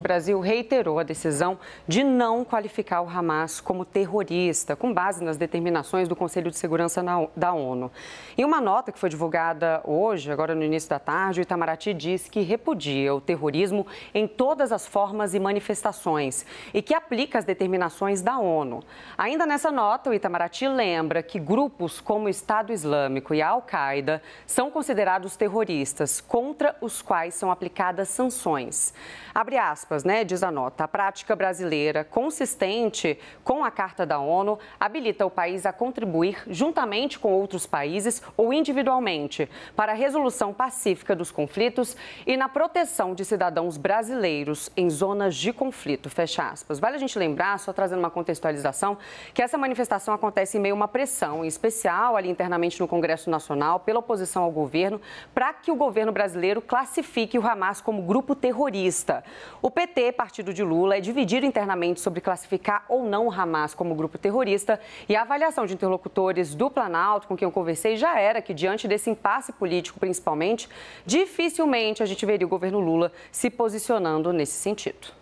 O Brasil reiterou a decisão de não qualificar o Hamas como terrorista, com base nas determinações do Conselho de Segurança da ONU. Em uma nota que foi divulgada hoje, agora no início da tarde, o Itamaraty diz que repudia o terrorismo em todas as formas e manifestações e que aplica as determinações da ONU. Ainda nessa nota, o Itamaraty lembra que grupos como o Estado Islâmico e a Al-Qaeda são considerados terroristas, contra os quais são aplicadas sanções. Abre aspas aspas, né, diz a nota, a prática brasileira, consistente com a Carta da ONU, habilita o país a contribuir, juntamente com outros países ou individualmente, para a resolução pacífica dos conflitos e na proteção de cidadãos brasileiros em zonas de conflito. Fecha aspas. Vale a gente lembrar, só trazendo uma contextualização, que essa manifestação acontece em meio a uma pressão, em especial ali internamente no Congresso Nacional, pela oposição ao governo, para que o governo brasileiro classifique o Hamas como grupo terrorista. O PT, partido de Lula, é dividido internamente sobre classificar ou não o Hamas como grupo terrorista e a avaliação de interlocutores do Planalto, com quem eu conversei, já era que, diante desse impasse político principalmente, dificilmente a gente veria o governo Lula se posicionando nesse sentido.